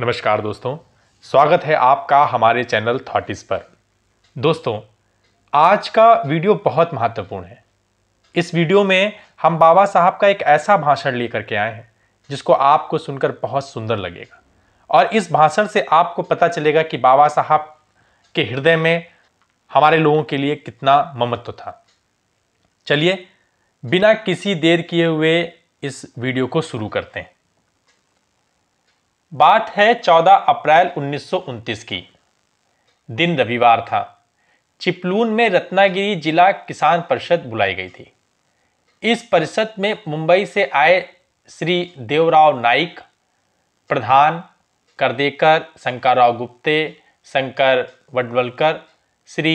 नमस्कार दोस्तों स्वागत है आपका हमारे चैनल थॉटिस पर दोस्तों आज का वीडियो बहुत महत्वपूर्ण है इस वीडियो में हम बाबा साहब का एक ऐसा भाषण लेकर के आए हैं जिसको आपको सुनकर बहुत सुंदर लगेगा और इस भाषण से आपको पता चलेगा कि बाबा साहब के हृदय में हमारे लोगों के लिए कितना ममत्व था चलिए बिना किसी देर किए हुए इस वीडियो को शुरू करते हैं बात है 14 अप्रैल उन्नीस की दिन रविवार था चिपलून में रत्नागिरी जिला किसान परिषद बुलाई गई थी इस परिषद में मुंबई से आए श्री देवराव नाइक प्रधान करदेकर शंकरराव गुप्ते शंकर वडवलकर श्री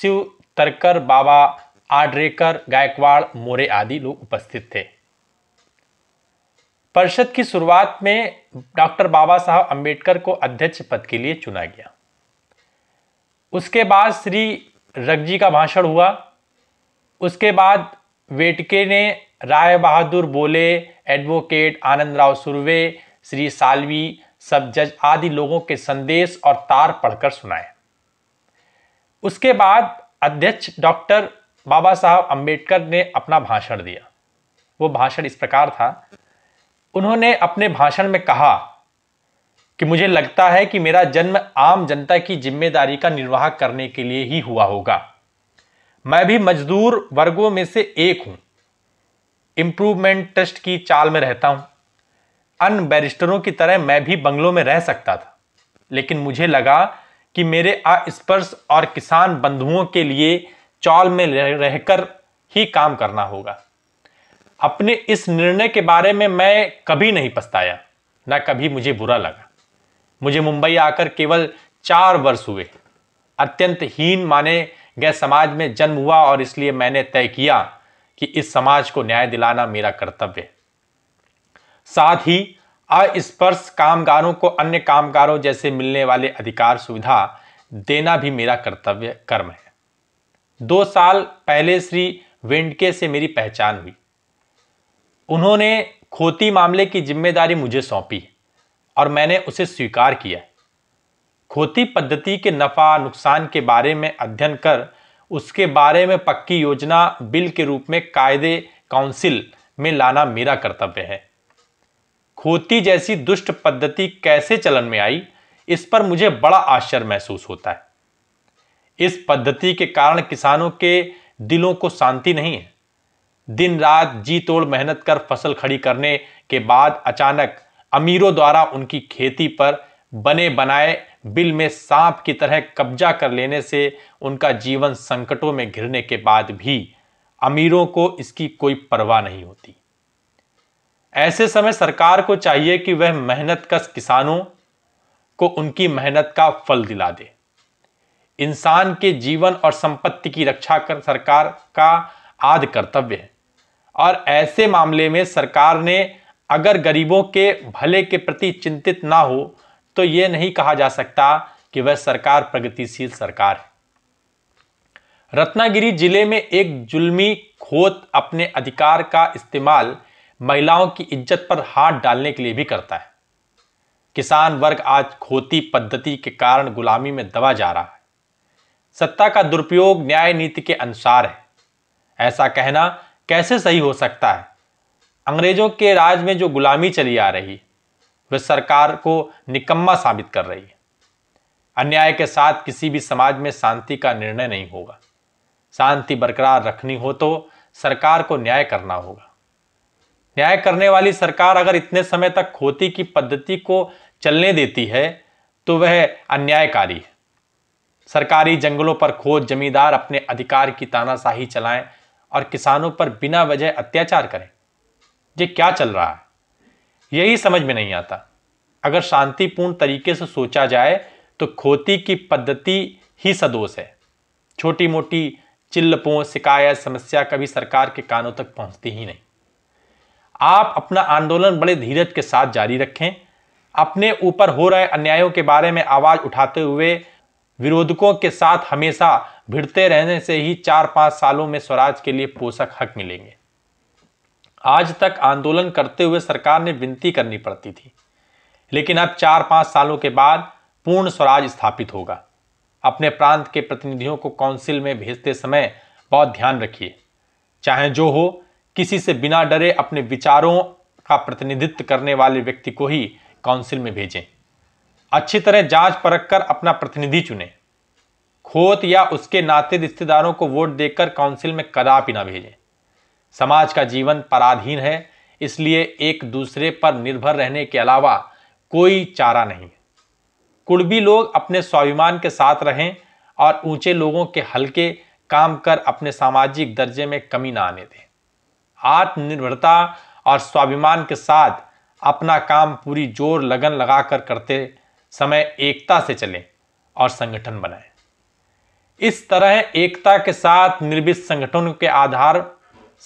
शिव तरकर बाबा आड्रेकर गायकवाड़ मोरे आदि लोग उपस्थित थे परिषद की शुरुआत में डॉक्टर बाबा साहब अम्बेडकर को अध्यक्ष पद के लिए चुना गया उसके बाद श्री रगजी का भाषण हुआ उसके बाद वेटके ने राय बहादुर बोले एडवोकेट आनंद राव सुरवे श्री सालवी सब जज आदि लोगों के संदेश और तार पढ़कर सुनाए उसके बाद अध्यक्ष डॉक्टर बाबा साहब अम्बेडकर ने अपना भाषण दिया वो भाषण इस प्रकार था उन्होंने अपने भाषण में कहा कि मुझे लगता है कि मेरा जन्म आम जनता की जिम्मेदारी का निर्वाह करने के लिए ही हुआ होगा मैं भी मजदूर वर्गों में से एक हूं इम्प्रूवमेंट ट्रस्ट की चाल में रहता हूं अन बैरिस्टरों की तरह मैं भी बंगलों में रह सकता था लेकिन मुझे लगा कि मेरे अस्पर्श और किसान बंधुओं के लिए चौल में रहकर ही काम करना होगा अपने इस निर्णय के बारे में मैं कभी नहीं पछताया ना कभी मुझे बुरा लगा मुझे मुंबई आकर केवल चार वर्ष हुए अत्यंत हीन माने गए समाज में जन्म हुआ और इसलिए मैंने तय किया कि इस समाज को न्याय दिलाना मेरा कर्तव्य है साथ ही अस्पर्श कामगारों को अन्य कामगारों जैसे मिलने वाले अधिकार सुविधा देना भी मेरा कर्तव्य कर्म है दो साल पहले श्री वेंडके से मेरी पहचान हुई उन्होंने खोती मामले की जिम्मेदारी मुझे सौंपी और मैंने उसे स्वीकार किया खोती पद्धति के नफ़ा नुकसान के बारे में अध्ययन कर उसके बारे में पक्की योजना बिल के रूप में कायदे काउंसिल में लाना मेरा कर्तव्य है खोती जैसी दुष्ट पद्धति कैसे चलन में आई इस पर मुझे बड़ा आश्चर्य महसूस होता है इस पद्धति के कारण किसानों के दिलों को शांति नहीं है दिन रात जी तोड़ मेहनत कर फसल खड़ी करने के बाद अचानक अमीरों द्वारा उनकी खेती पर बने बनाए बिल में सांप की तरह कब्जा कर लेने से उनका जीवन संकटों में घिरने के बाद भी अमीरों को इसकी कोई परवाह नहीं होती ऐसे समय सरकार को चाहिए कि वह मेहनत कस किसानों को उनकी मेहनत का फल दिला दे इंसान के जीवन और संपत्ति की रक्षा कर सरकार का आदि कर्तव्य है और ऐसे मामले में सरकार ने अगर गरीबों के भले के प्रति चिंतित ना हो तो ये नहीं कहा जा सकता कि वह सरकार प्रगतिशील सरकार है रत्नागिरी जिले में एक जुल्मी खोत अपने अधिकार का इस्तेमाल महिलाओं की इज्जत पर हाथ डालने के लिए भी करता है किसान वर्ग आज खोती पद्धति के कारण गुलामी में दबा जा रहा है सत्ता का दुरुपयोग न्याय नीति के अनुसार है ऐसा कहना कैसे सही हो सकता है अंग्रेजों के राज में जो गुलामी चली आ रही वह सरकार को निकम्मा साबित कर रही है अन्याय के साथ किसी भी समाज में शांति का निर्णय नहीं होगा शांति बरकरार रखनी हो तो सरकार को न्याय करना होगा न्याय करने वाली सरकार अगर इतने समय तक खोती की पद्धति को चलने देती है तो वह अन्यायकारी है सरकारी जंगलों पर खोज जमींदार अपने अधिकार की तानाशाही चलाएं और किसानों पर बिना वजह अत्याचार करें ये क्या चल रहा है यही समझ में नहीं आता अगर शांतिपूर्ण तरीके से सोचा जाए तो खोती की पद्धति ही सदोष है छोटी मोटी चिल्लपों शिकायत समस्या कभी सरकार के कानों तक पहुंचती ही नहीं आप अपना आंदोलन बड़े धीरज के साथ जारी रखें अपने ऊपर हो रहे अन्यायों के बारे में आवाज़ उठाते हुए विरोधकों के साथ हमेशा भिड़ते रहने से ही चार पांच सालों में स्वराज के लिए पोषक हक मिलेंगे आज तक आंदोलन करते हुए सरकार ने विनती करनी पड़ती थी लेकिन अब चार पांच सालों के बाद पूर्ण स्वराज स्थापित होगा अपने प्रांत के प्रतिनिधियों को काउंसिल में भेजते समय बहुत ध्यान रखिए चाहे जो हो किसी से बिना डरे अपने विचारों का प्रतिनिधित्व करने वाले व्यक्ति को ही काउंसिल में भेजें अच्छी तरह जांच परख कर अपना प्रतिनिधि चुने खोत या उसके नाते रिश्तेदारों को वोट देकर काउंसिल में कदापि ना भेजें समाज का जीवन पराधीन है इसलिए एक दूसरे पर निर्भर रहने के अलावा कोई चारा नहीं कुड़बी लोग अपने स्वाभिमान के साथ रहें और ऊंचे लोगों के हल्के काम कर अपने सामाजिक दर्जे में कमी ना आने दें आत्मनिर्भरता और स्वाभिमान के साथ अपना काम पूरी जोर लगन लगाकर करते समय एकता से चलें और संगठन बनाएं इस तरह एकता के साथ निर्भित संगठनों के आधार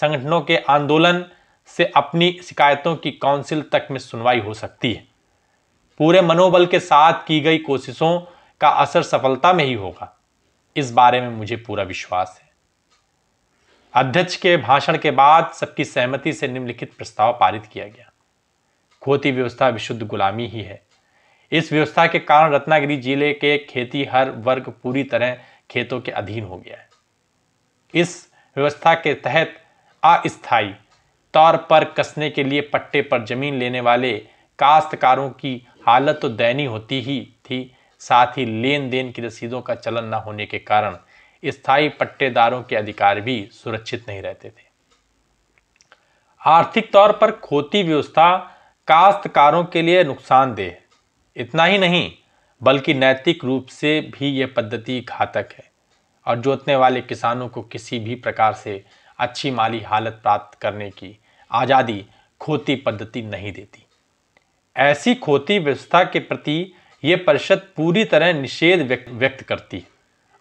संगठनों के आंदोलन से अपनी शिकायतों की काउंसिल तक में सुनवाई हो सकती है पूरे मनोबल के साथ की गई कोशिशों का असर सफलता में ही होगा इस बारे में मुझे पूरा विश्वास है अध्यक्ष के भाषण के बाद सबकी सहमति से निम्नलिखित प्रस्ताव पारित किया गया खोती व्यवस्था विशुद्ध गुलामी ही है इस व्यवस्था के कारण रत्नागिरी जिले के खेती हर वर्ग पूरी तरह खेतों के अधीन हो गया है इस व्यवस्था के तहत अस्थायी तौर पर कसने के लिए पट्टे पर जमीन लेने वाले काश्तकारों की हालत तो दयनीय होती ही थी साथ ही लेन देन की रसीदों का चलन न होने के कारण स्थायी पट्टेदारों के अधिकार भी सुरक्षित नहीं रहते थे आर्थिक तौर पर खोती व्यवस्था काश्तकारों के लिए नुकसानदेह इतना ही नहीं बल्कि नैतिक रूप से भी ये पद्धति घातक है और जोतने वाले किसानों को किसी भी प्रकार से अच्छी माली हालत प्राप्त करने की आज़ादी खोती पद्धति नहीं देती ऐसी खोती व्यवस्था के प्रति ये परिषद पूरी तरह निषेध व्यक्त करती है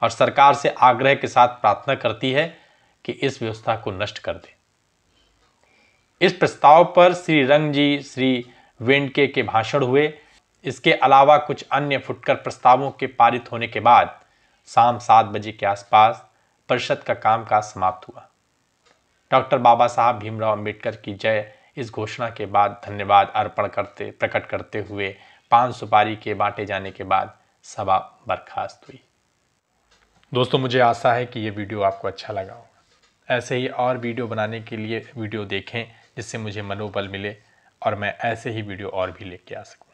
और सरकार से आग्रह के साथ प्रार्थना करती है कि इस व्यवस्था को नष्ट कर दे इस प्रस्ताव पर श्री रंग जी श्री वेंडके के भाषण हुए इसके अलावा कुछ अन्य फुटकर प्रस्तावों के पारित होने के बाद शाम सात बजे के आसपास परिषद का कामकाज समाप्त हुआ डॉक्टर बाबा साहब भीमराव अम्बेडकर की जय इस घोषणा के बाद धन्यवाद अर्पण करते प्रकट करते हुए पान सुपारी के बांटे जाने के बाद सभा बर्खास्त हुई दोस्तों मुझे आशा है कि ये वीडियो आपको अच्छा लगा होगा ऐसे ही और वीडियो बनाने के लिए वीडियो देखें जिससे मुझे मनोबल मिले और मैं ऐसे ही वीडियो और भी लेके आ सकूँ